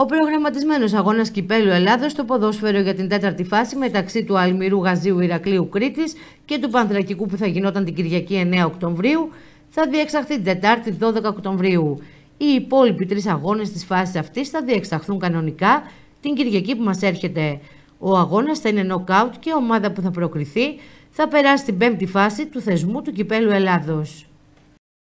Ο προγραμματισμένος αγώνας κυπέλου Ελλάδος στο ποδόσφαιρο για την τέταρτη φάση μεταξύ του Αλμυρού Γαζίου Ηρακλείου Κρήτης και του Πανθρακικού που θα γινόταν την Κυριακή 9 Οκτωβρίου θα διεξαχθεί την Τετάρτη 12 Οκτωβρίου. Οι υπόλοιποι τρεις αγώνες της φάσης αυτής θα διεξαχθούν κανονικά την Κυριακή που μας έρχεται. Ο αγώνας θα είναι νοκάουτ και η ομάδα που θα προκριθεί θα περάσει την πέμπτη φάση του θεσμού του κυπέλου Ελλάδος.